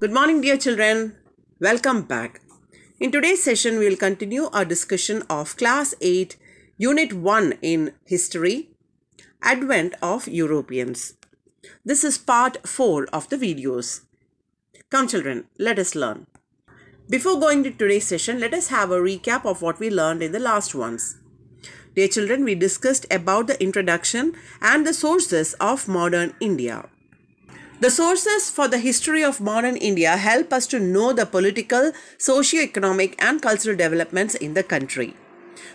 Good morning, dear children. Welcome back. In today's session, we will continue our discussion of Class 8, Unit 1 in History Advent of Europeans. This is part 4 of the videos. Come, children, let us learn. Before going to today's session, let us have a recap of what we learned in the last ones. Dear children, we discussed about the introduction and the sources of modern India. The sources for the history of modern India help us to know the political, socio-economic and cultural developments in the country.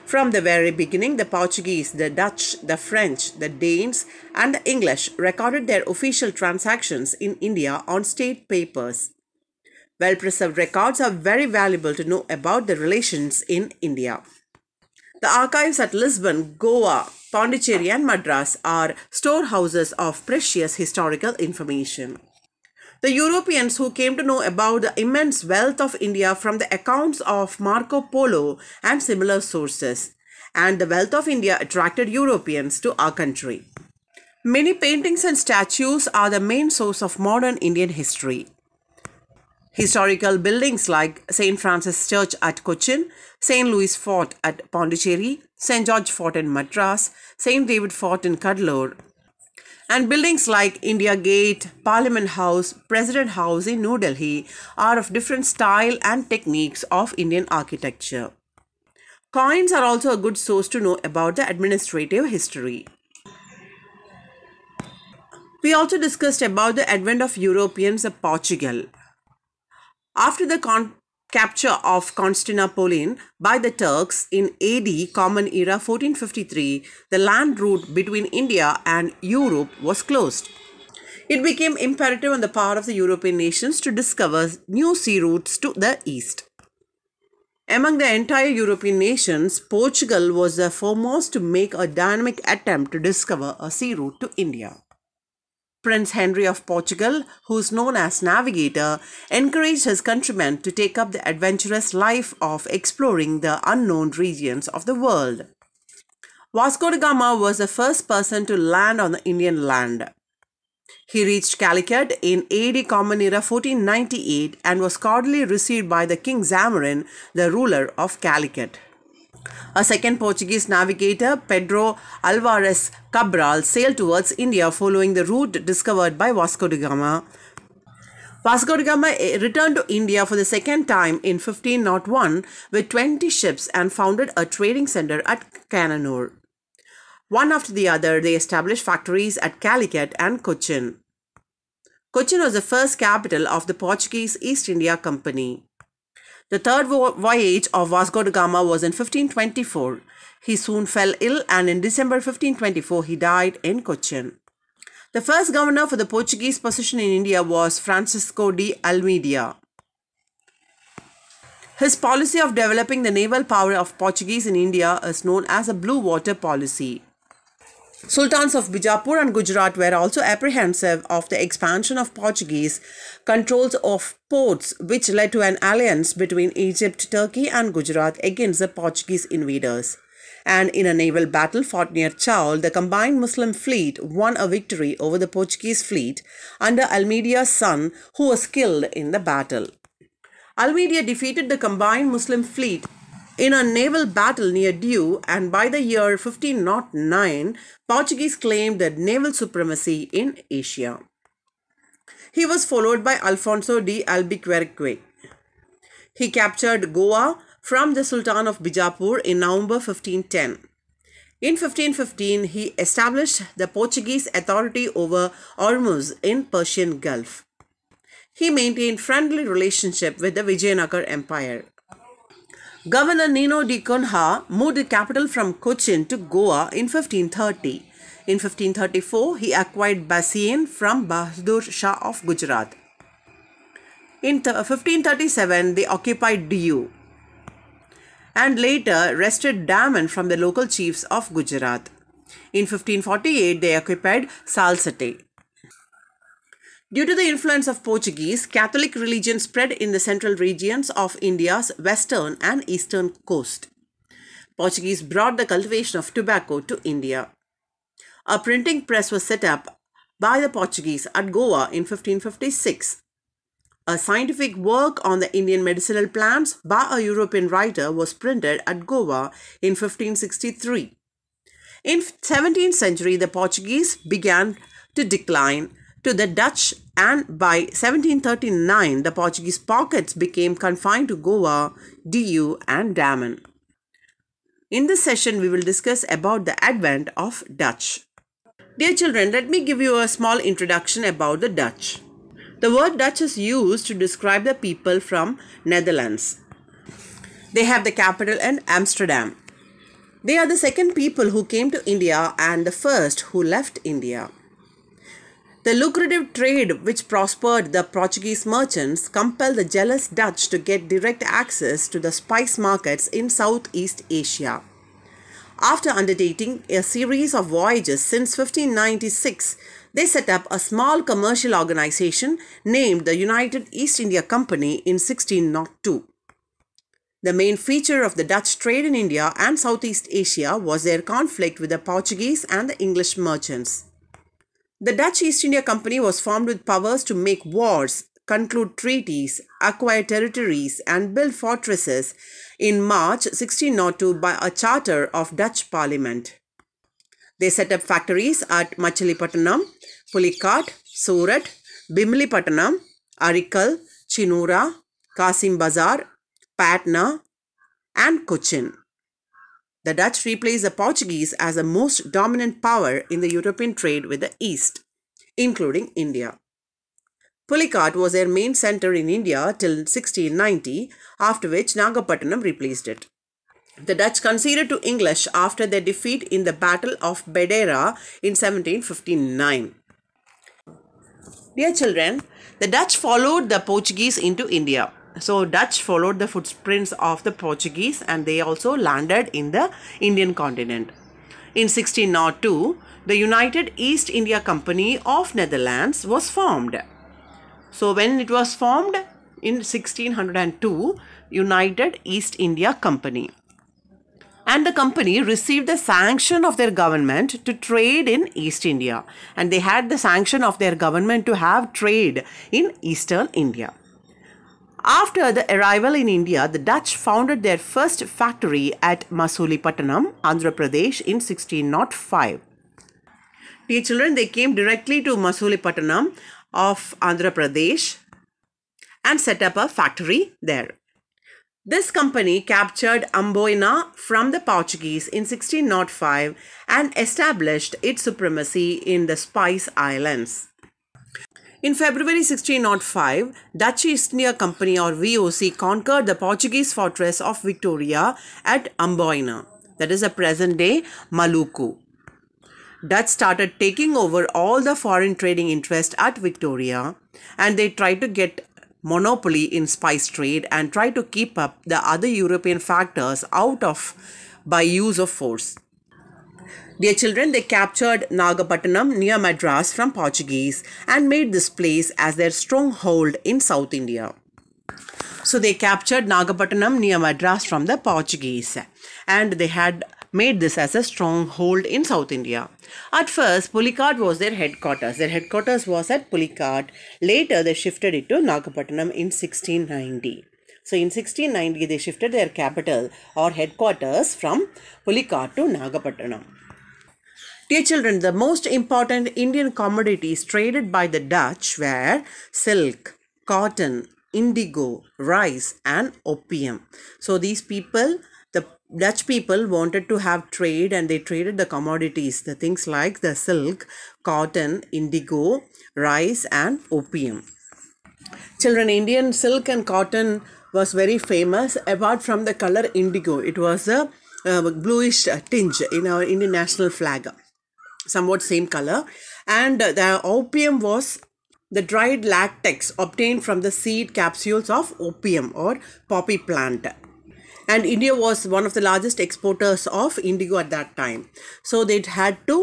From the very beginning, the Portuguese, the Dutch, the French, the Danes, and the English recorded their official transactions in India on state papers. Well preserved records are very valuable to know about the relations in India. The archives at Lisbon, Goa, Pondicherry and Madras are storehouses of precious historical information. The Europeans who came to know about the immense wealth of India from the accounts of Marco Polo and similar sources, and the wealth of India attracted Europeans to our country. Many paintings and statues are the main source of modern Indian history. Historical buildings like St. Francis Church at Cochin, St. Louis Fort at Pondicherry, St. George Fort in Madras, St. David Fort in Cuddalore, and buildings like India Gate, Parliament House, President House in New Delhi are of different style and techniques of Indian architecture. Coins are also a good source to know about the administrative history. We also discussed about the advent of Europeans to Portugal. After the capture of Constantinople by the Turks in AD Common Era 1453, the land route between India and Europe was closed. It became imperative on the part of the European nations to discover new sea routes to the east. Among the entire European nations, Portugal was the foremost to make a dynamic attempt to discover a sea route to India. Prince Henry of Portugal, who is known as Navigator, encouraged his countrymen to take up the adventurous life of exploring the unknown regions of the world. Vasco da Gama was the first person to land on the Indian land. He reached Calicut in AD Common Era 1498 and was cordially received by the King Zamorin, the ruler of Calicut. A second Portuguese navigator, Pedro Alvarez Cabral, sailed towards India following the route discovered by Vasco da Gama. Vasco da Gama eh, returned to India for the second time in 1501 with 20 ships and founded a trading center at Cananore. One after the other, they established factories at Calicut and Cochin. Cochin was the first capital of the Portuguese East India Company. The third voyage of Vasco da Gama was in 1524. He soon fell ill and in December 1524 he died in Cochin. The first governor for the Portuguese position in India was Francisco de Almeida. His policy of developing the naval power of Portuguese in India is known as a blue water policy. Sultans of Bijapur and Gujarat were also apprehensive of the expansion of Portuguese controls of ports, which led to an alliance between Egypt, Turkey, and Gujarat against the Portuguese invaders. And in a naval battle fought near Chaul, the combined Muslim fleet won a victory over the Portuguese fleet under Almeida's son, who was killed in the battle. Almeida defeated the combined Muslim fleet in a naval battle near Diu and by the year 1509, Portuguese claimed the naval supremacy in Asia. He was followed by Alfonso de Albuquerque. He captured Goa from the Sultan of Bijapur in November 1510. In 1515, he established the Portuguese authority over Ormuz in Persian Gulf. He maintained friendly relationship with the Vijayanagar Empire. Governor Nino de Conha moved the capital from Cochin to Goa in 1530. In 1534, he acquired Bassian from Bahadur Shah of Gujarat. In 1537, uh, they occupied Diu and later wrested Daman from the local chiefs of Gujarat. In 1548, they occupied Salsate. Due to the influence of Portuguese, Catholic religion spread in the central regions of India's western and eastern coast. Portuguese brought the cultivation of tobacco to India. A printing press was set up by the Portuguese at Goa in 1556. A scientific work on the Indian medicinal plants by a European writer was printed at Goa in 1563. In 17th century the Portuguese began to decline to the Dutch and by 1739 the Portuguese pockets became confined to Goa, Diu and Daman. In this session we will discuss about the advent of Dutch. Dear children, let me give you a small introduction about the Dutch. The word Dutch is used to describe the people from Netherlands. They have the capital in Amsterdam. They are the second people who came to India and the first who left India. The lucrative trade which prospered the Portuguese merchants compelled the jealous Dutch to get direct access to the spice markets in Southeast Asia. After undertaking a series of voyages since 1596, they set up a small commercial organization named the United East India Company in 1602. The main feature of the Dutch trade in India and Southeast Asia was their conflict with the Portuguese and the English merchants. The Dutch East India Company was formed with powers to make wars, conclude treaties, acquire territories, and build fortresses in March 1602 by a charter of Dutch Parliament. They set up factories at Machilipatnam, Pulikat, Surat, Bimlipatnam, Arikal, Chinura, Kasim Bazar, Patna, and Cochin. The Dutch replaced the Portuguese as the most dominant power in the European trade with the East, including India. Pulicat was their main centre in India till 1690, after which Nagapattinam replaced it. The Dutch conceded to English after their defeat in the Battle of Bedera in 1759. Dear children, the Dutch followed the Portuguese into India. So Dutch followed the footprints of the Portuguese and they also landed in the Indian continent. In 1602, the United East India Company of Netherlands was formed. So when it was formed in 1602, United East India Company. And the company received the sanction of their government to trade in East India. And they had the sanction of their government to have trade in Eastern India. After the arrival in India, the Dutch founded their first factory at Masulipatanam, Andhra Pradesh in 1605. Dear children, they came directly to Masulipatanam of Andhra Pradesh and set up a factory there. This company captured Amboina from the Portuguese in 1605 and established its supremacy in the Spice Islands. In February 1605, Dutch East India Company or VOC conquered the Portuguese fortress of Victoria at Amboina, that is the present day Maluku. Dutch started taking over all the foreign trading interest at Victoria and they tried to get monopoly in spice trade and tried to keep up the other European factors out of by use of force. Dear children, they captured Nagapattinam near Madras from Portuguese and made this place as their stronghold in South India. So they captured Nagapattinam near Madras from the Portuguese and they had made this as a stronghold in South India. At first, Pulikad was their headquarters. Their headquarters was at Pulikad. Later, they shifted it to Nagapattinam in 1690. So in 1690, they shifted their capital or headquarters from Pulikad to Nagapattinam. Dear children, the most important Indian commodities traded by the Dutch were silk, cotton, indigo, rice and opium. So these people the Dutch people wanted to have trade and they traded the commodities, the things like the silk, cotton, indigo, rice and opium. Children, Indian silk and cotton was very famous apart from the color indigo. It was a uh, bluish tinge in our Indian national flag somewhat same color and the opium was the dried latex obtained from the seed capsules of opium or poppy plant and india was one of the largest exporters of indigo at that time so they had to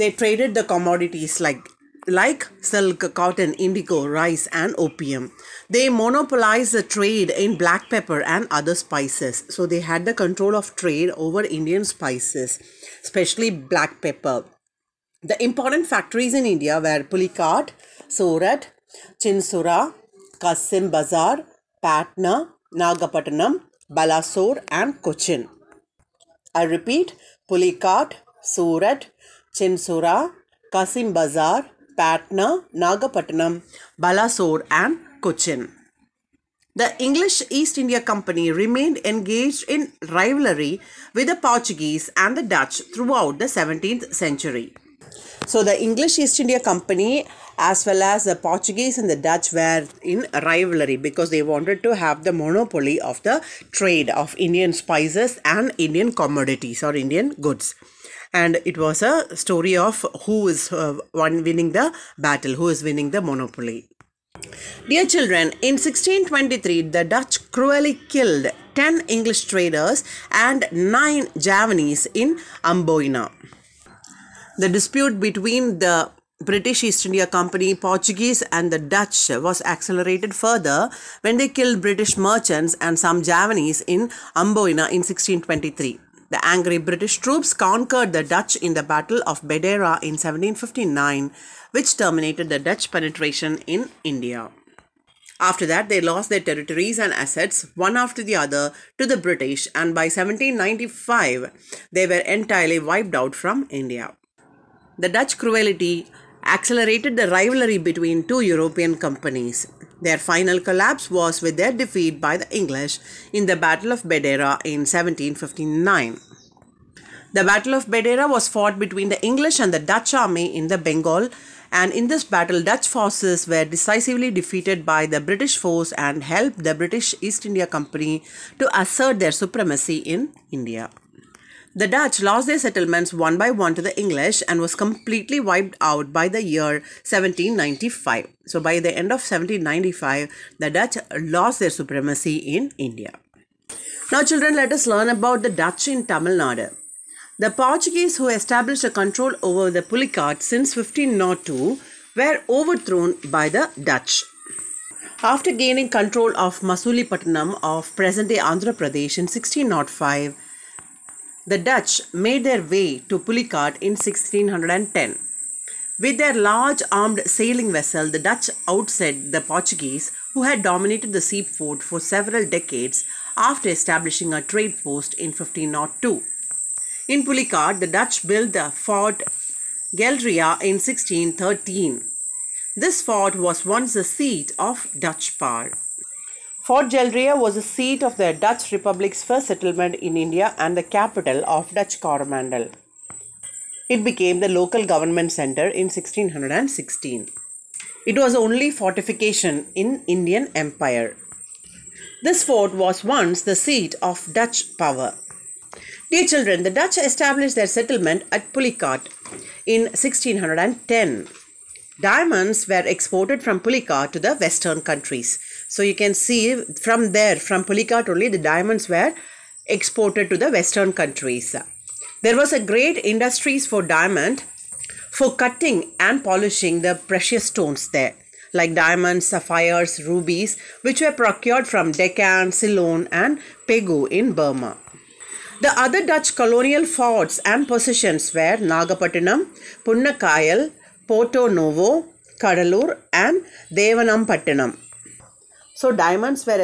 they traded the commodities like like silk, cotton, indigo, rice, and opium. They monopolized the trade in black pepper and other spices. So they had the control of trade over Indian spices, especially black pepper. The important factories in India were Pulikat, Surat, Chinsura, Kasim Bazar, Patna, Nagapattinam, Balasore and Cochin. I repeat, Pulikat, Surat, Chinsura, Kasim Bazar, Patna, Nagapattinam, Balasore and Cochin. The English East India Company remained engaged in rivalry with the Portuguese and the Dutch throughout the 17th century. So the English East India Company as well as the Portuguese and the Dutch were in rivalry because they wanted to have the monopoly of the trade of Indian spices and Indian commodities or Indian goods. And it was a story of who is uh, one winning the battle, who is winning the monopoly. Dear children, in 1623, the Dutch cruelly killed 10 English traders and 9 Javanese in Amboina. The dispute between the British East India Company, Portuguese, and the Dutch was accelerated further when they killed British merchants and some Javanese in Amboina in 1623. The angry British troops conquered the Dutch in the Battle of Bedera in 1759, which terminated the Dutch penetration in India. After that, they lost their territories and assets one after the other to the British, and by 1795, they were entirely wiped out from India the Dutch cruelty accelerated the rivalry between two European companies. Their final collapse was with their defeat by the English in the Battle of Bedera in 1759. The Battle of Bedera was fought between the English and the Dutch army in the Bengal and in this battle Dutch forces were decisively defeated by the British force and helped the British East India Company to assert their supremacy in India. The Dutch lost their settlements one by one to the English and was completely wiped out by the year 1795. So by the end of 1795, the Dutch lost their supremacy in India. Now children, let us learn about the Dutch in Tamil Nadu. The Portuguese who established a control over the Pulicat since 1502 were overthrown by the Dutch. After gaining control of Masulipatnam of present-day Andhra Pradesh in 1605, the Dutch made their way to Pulicat in 1610. With their large armed sailing vessel, the Dutch outset the Portuguese, who had dominated the seaport for several decades after establishing a trade post in 1502. In Pulicat, the Dutch built the Fort Galdria in 1613. This fort was once the seat of Dutch power. Fort Gelrea was the seat of the Dutch Republic's first settlement in India and the capital of Dutch Coromandel. It became the local government center in 1616. It was the only fortification in Indian Empire. This fort was once the seat of Dutch power. Dear children, the Dutch established their settlement at Pulicat in 1610. Diamonds were exported from Pulicat to the western countries. So you can see from there, from Pulikat only, the diamonds were exported to the western countries. There was a great industries for diamond for cutting and polishing the precious stones there like diamonds, sapphires, rubies which were procured from Deccan, Ceylon and Pegu in Burma. The other Dutch colonial forts and possessions were Nagapattinam, Punnakayal, Porto Novo, Kadalur and Devanampattinam. So diamonds were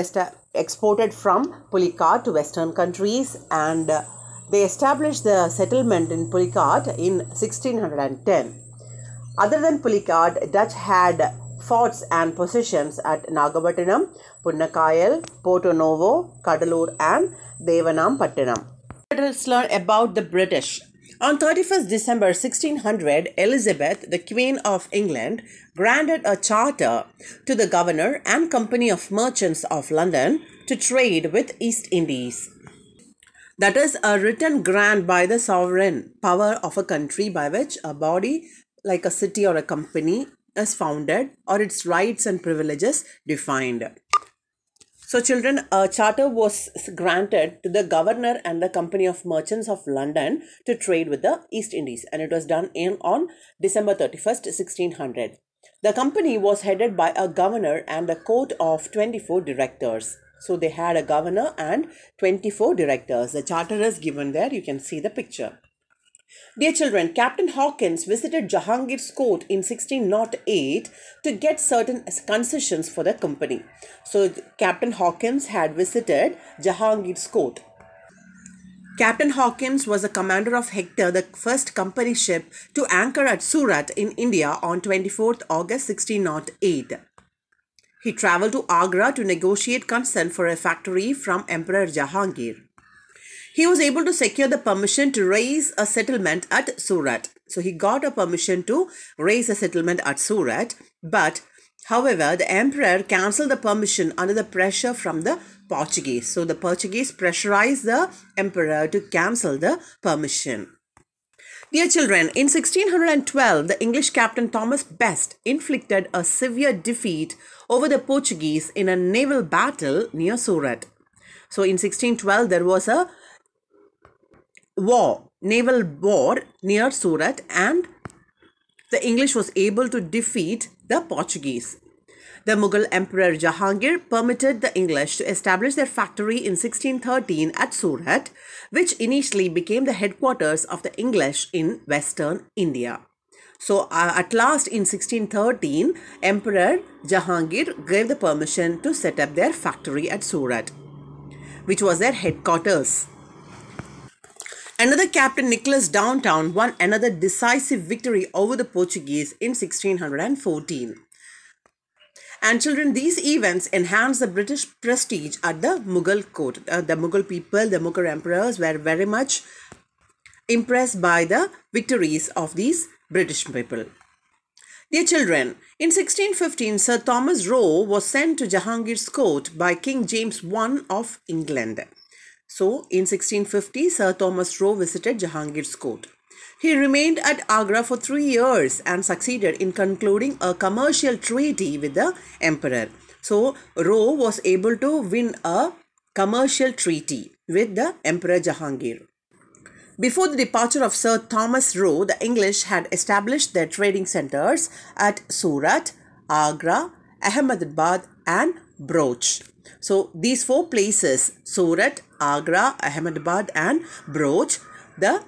exported from Pulikat to western countries and uh, they established the settlement in Pulikat in 1610. Other than Pulikat, Dutch had forts and positions at Nagapattinam, Punnakayal, Porto Novo, Kadalur and Devanam Let us learn about the British. On 31st December 1600, Elizabeth, the Queen of England, granted a charter to the governor and company of merchants of London to trade with East Indies. That is a written grant by the sovereign power of a country by which a body like a city or a company is founded or its rights and privileges defined. So, children, a charter was granted to the governor and the Company of Merchants of London to trade with the East Indies, and it was done in on December 31st, 1600. The company was headed by a governor and a court of 24 directors. So, they had a governor and 24 directors. The charter is given there, you can see the picture. Dear children, Captain Hawkins visited Jahangir's court in 1608 to get certain concessions for the company. So, Captain Hawkins had visited Jahangir's court. Captain Hawkins was the commander of Hector, the first company ship to anchor at Surat in India on 24th August 1608. He traveled to Agra to negotiate consent for a factory from Emperor Jahangir he was able to secure the permission to raise a settlement at Surat. So he got a permission to raise a settlement at Surat, but However, the emperor cancelled the permission under the pressure from the Portuguese. So the Portuguese pressurized the emperor to cancel the permission. Dear children, in 1612, the English captain Thomas Best inflicted a severe defeat over the Portuguese in a naval battle near Surat. So in 1612, there was a war, naval war near Surat and the English was able to defeat the Portuguese. The Mughal Emperor Jahangir permitted the English to establish their factory in 1613 at Surat, which initially became the headquarters of the English in western India. So uh, at last in 1613, Emperor Jahangir gave the permission to set up their factory at Surat, which was their headquarters. Another captain, Nicholas Downtown, won another decisive victory over the Portuguese in 1614. And children, these events enhanced the British prestige at the Mughal court. Uh, the Mughal people, the Mughal emperors were very much impressed by the victories of these British people. Dear children, in 1615, Sir Thomas Roe was sent to Jahangir's court by King James I of England. So, in 1650, Sir Thomas Roe visited Jahangir's court. He remained at Agra for three years and succeeded in concluding a commercial treaty with the emperor. So, Roe was able to win a commercial treaty with the Emperor Jahangir. Before the departure of Sir Thomas Roe, the English had established their trading centers at Surat, Agra, Ahmedabad and Broach. So, these four places, Surat, Agra, Ahmedabad, and Broach, the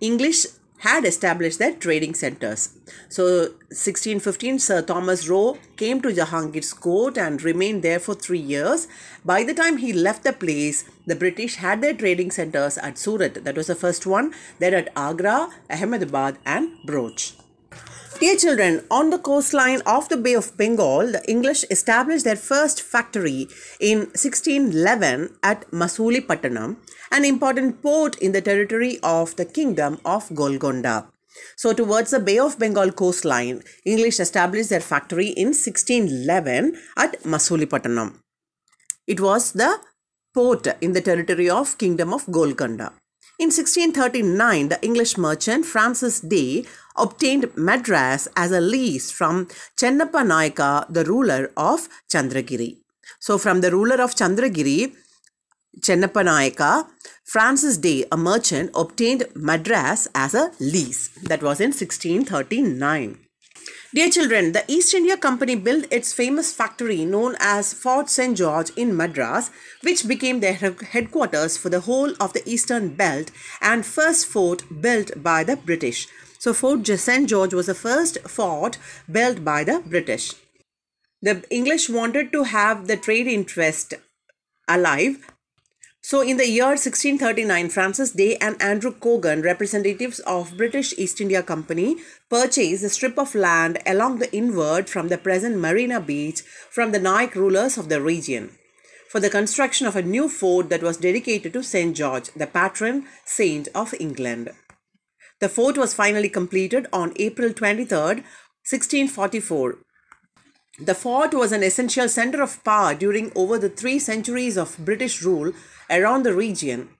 English had established their trading centers. So 1615 Sir Thomas Roe came to Jahangir's court and remained there for three years. By the time he left the place, the British had their trading centers at Surat, that was the first one, then at Agra, Ahmedabad and Broach. Dear children, on the coastline of the Bay of Bengal, the English established their first factory in 1611 at Masulipatanam, an important port in the territory of the Kingdom of Golconda. So, towards the Bay of Bengal coastline, English established their factory in 1611 at Masulipatanam. It was the port in the territory of Kingdom of Golconda. In 1639, the English merchant Francis Day obtained Madras as a lease from Chennappa Nayaka, the ruler of Chandragiri. So, from the ruler of Chandragiri, Chennappa Nayaka, Francis Day, a merchant, obtained Madras as a lease. That was in 1639. Dear children, the East India Company built its famous factory known as Fort St. George in Madras, which became their headquarters for the whole of the eastern belt and first fort built by the British. So Fort St. George was the first fort built by the British. The English wanted to have the trade interest alive so in the year 1639, Francis Day and Andrew Cogan, representatives of British East India Company, purchased a strip of land along the inward from the present Marina Beach from the Naik rulers of the region for the construction of a new fort that was dedicated to St. George, the patron saint of England. The fort was finally completed on April 23, 1644. The fort was an essential center of power during over the three centuries of British rule around the region.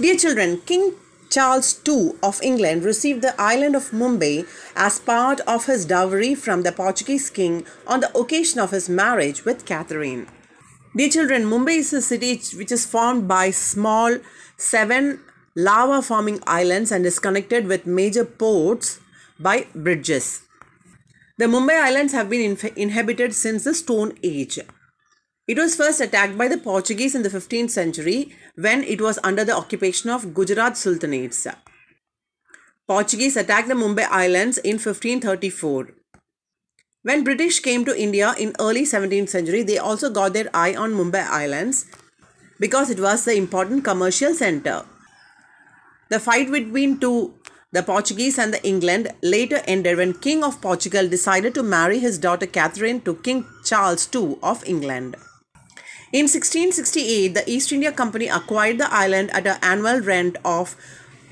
Dear children, King Charles II of England received the island of Mumbai as part of his dowry from the Portuguese king on the occasion of his marriage with Catherine. Dear children, Mumbai is a city which is formed by small seven lava forming islands and is connected with major ports by bridges. The Mumbai Islands have been inhabited since the Stone Age. It was first attacked by the Portuguese in the 15th century when it was under the occupation of Gujarat Sultanates. Portuguese attacked the Mumbai Islands in 1534. When British came to India in early 17th century, they also got their eye on Mumbai Islands because it was the important commercial center. The fight between two, the Portuguese and the England, later ended when King of Portugal decided to marry his daughter Catherine to King Charles II of England. In 1668, the East India Company acquired the island at an annual rent of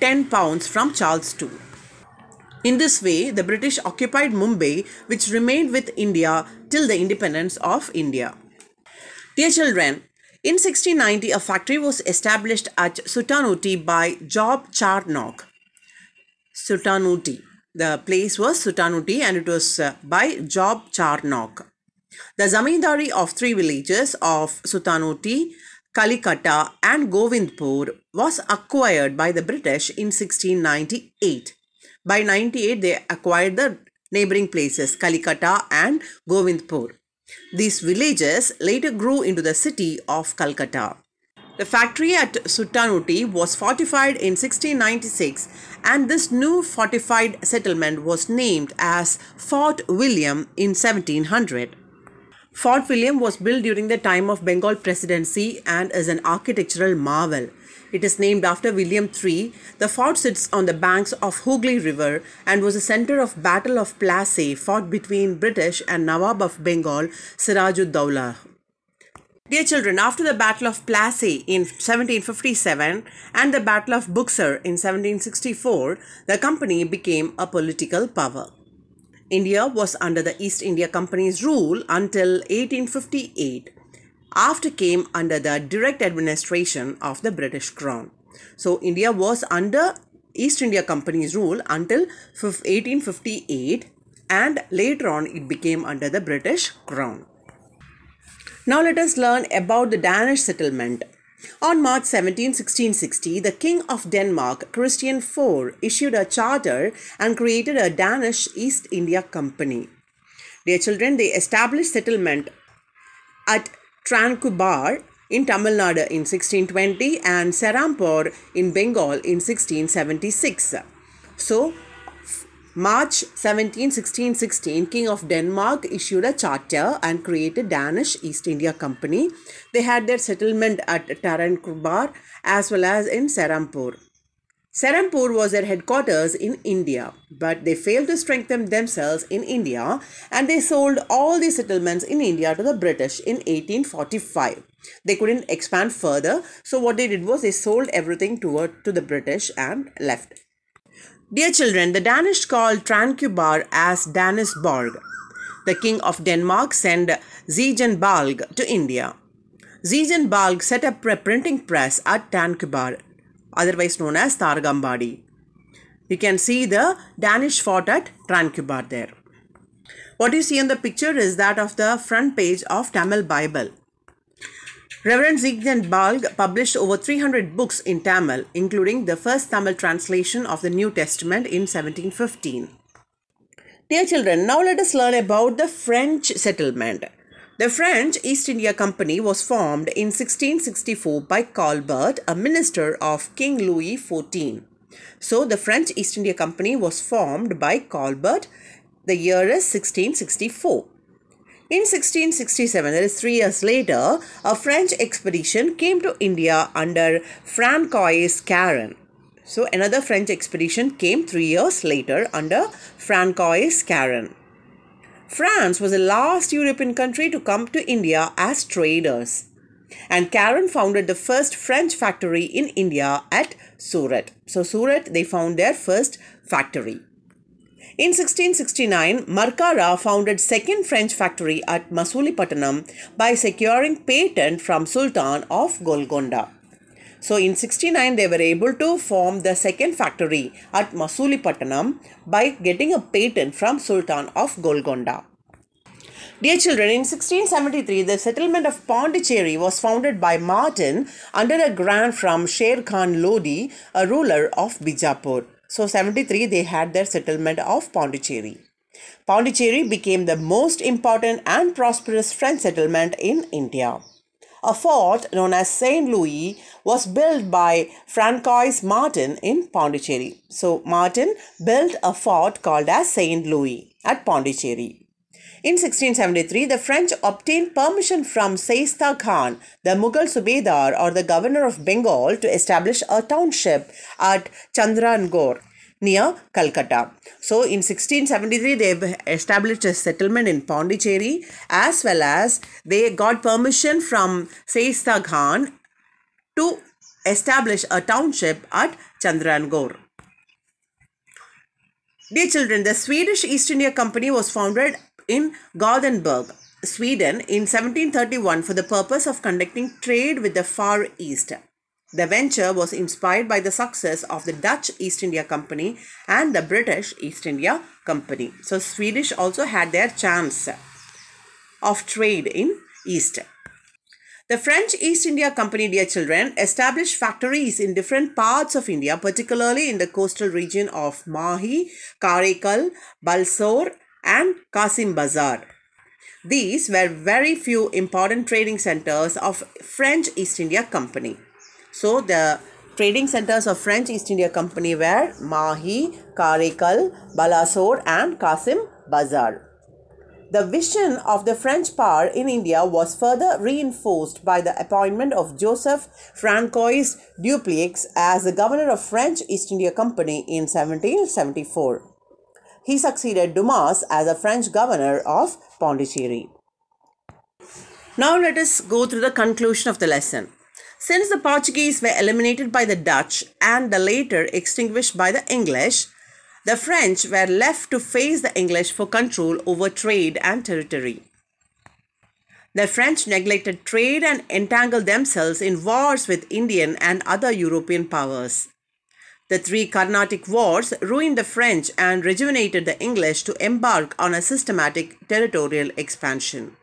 £10 from Charles II. In this way, the British occupied Mumbai, which remained with India till the independence of India. Dear children, in 1690, a factory was established at Sutanuti by Job Charnock. Sutanuti. The place was Sutanuti and it was uh, by Job Charnock. The zamindari of three villages of Sutanuti, Kalikata and Govindpur was acquired by the British in 1698. By 98, they acquired the neighboring places Kalikata and Govindpur. These villages later grew into the city of Calcutta. The factory at Sutanuti was fortified in 1696 and this new fortified settlement was named as Fort William in 1700. Fort William was built during the time of Bengal Presidency and is an architectural marvel. It is named after William III. The fort sits on the banks of Hooghly River and was the center of Battle of Plassey fought between British and Nawab of Bengal sirajud Dear children, after the Battle of Plassey in 1757 and the Battle of Buxar in 1764, the company became a political power. India was under the East India Company's rule until 1858, after came under the direct administration of the British Crown. So India was under East India Company's rule until 1858 and later on it became under the British Crown. Now let us learn about the Danish settlement. On March 17, 1660, the King of Denmark, Christian IV, issued a charter and created a Danish East India Company. Dear children, they established settlement at Trancubar in Tamil Nadu in 1620 and Serampore in Bengal in 1676. So, March 17, 1616, King of Denmark issued a charter and created Danish East India Company. They had their settlement at Tarankubar as well as in Serampur. Serampur was their headquarters in India, but they failed to strengthen themselves in India and they sold all the settlements in India to the British in 1845. They couldn't expand further, so what they did was they sold everything to to the British and left. Dear children, the Danish called Tranquebar as Danisborg. The king of Denmark sent Zijenbalg to India. Zijenbalg set up a printing press at Tranquebar, otherwise known as Targambadi. You can see the Danish fort at Tranquebar there. What you see in the picture is that of the front page of Tamil Bible. Reverend Zigdan Balg published over 300 books in Tamil, including the first Tamil translation of the New Testament in 1715. Dear children, now let us learn about the French settlement. The French East India Company was formed in 1664 by Colbert, a minister of King Louis XIV. So, the French East India Company was formed by Colbert. The year is 1664. In 1667, that is three years later, a French expedition came to India under Francois Caron. So another French expedition came three years later under Francois Caron. France was the last European country to come to India as traders. And Caron founded the first French factory in India at Surat. So Surat, they found their first factory. In 1669, Markara founded second French factory at Masulipatanam by securing patent from Sultan of Golconda. So in 69 they were able to form the second factory at Masulipatanam by getting a patent from Sultan of Golconda. Dear children, in 1673 the settlement of Pondicherry was founded by Martin under a grant from Sher Khan Lodi, a ruler of Bijapur. So 73 they had their settlement of Pondicherry. Pondicherry became the most important and prosperous French settlement in India. A fort known as Saint Louis was built by Francois Martin in Pondicherry. So Martin built a fort called as Saint Louis at Pondicherry. In 1673, the French obtained permission from Seista Khan, the Mughal Subedar or the governor of Bengal, to establish a township at Chandranagar near Calcutta. So in 1673 they established a settlement in Pondicherry as well as they got permission from Seista Khan to establish a township at Chandranagar. Dear children, the Swedish East India Company was founded in Gothenburg, Sweden in 1731 for the purpose of conducting trade with the Far East. The venture was inspired by the success of the Dutch East India Company and the British East India Company. So Swedish also had their chance of trade in East. The French East India Company, dear children, established factories in different parts of India, particularly in the coastal region of Mahi, Karikal, Balsor, and Qasim Bazar. These were very few important trading centers of French East India Company. So the trading centers of French East India Company were Mahi, Karikal, Balasore and Qasim Bazar. The vision of the French power in India was further reinforced by the appointment of Joseph Francois Dupleix as the governor of French East India Company in 1774. He succeeded Dumas as a French governor of Pondicherry. Now let us go through the conclusion of the lesson. Since the Portuguese were eliminated by the Dutch and the later extinguished by the English, the French were left to face the English for control over trade and territory. The French neglected trade and entangled themselves in wars with Indian and other European powers. The three Carnatic Wars ruined the French and rejuvenated the English to embark on a systematic territorial expansion.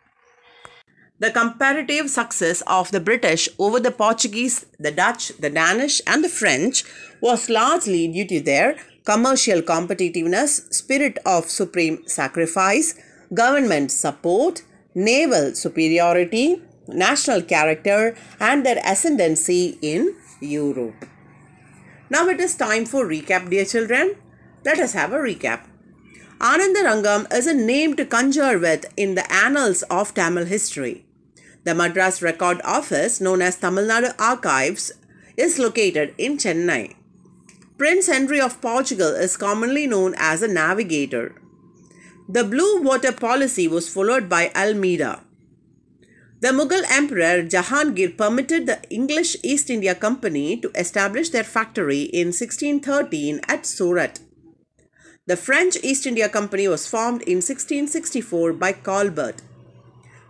The comparative success of the British over the Portuguese, the Dutch, the Danish, and the French was largely due to their commercial competitiveness, spirit of supreme sacrifice, government support, naval superiority, national character, and their ascendancy in Europe. Now it is time for recap, dear children. Let us have a recap. Anandarangam is a name to conjure with in the annals of Tamil history. The Madras Record Office, known as Tamil Nadu Archives, is located in Chennai. Prince Henry of Portugal is commonly known as a navigator. The blue water policy was followed by Almeida. The Mughal Emperor Jahangir permitted the English East India Company to establish their factory in 1613 at Surat. The French East India Company was formed in 1664 by Colbert.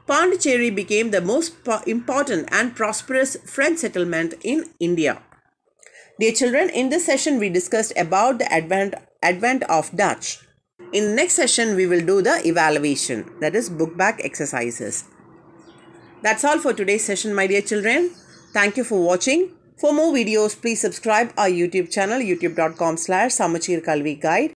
Pondicherry became the most important and prosperous French settlement in India. Dear children, in this session we discussed about the advent, advent of Dutch. In next session we will do the evaluation that is book back exercises. That's all for today's session my dear children. Thank you for watching. For more videos, please subscribe our YouTube channel youtube.com slash Samachir Kalvi Guide.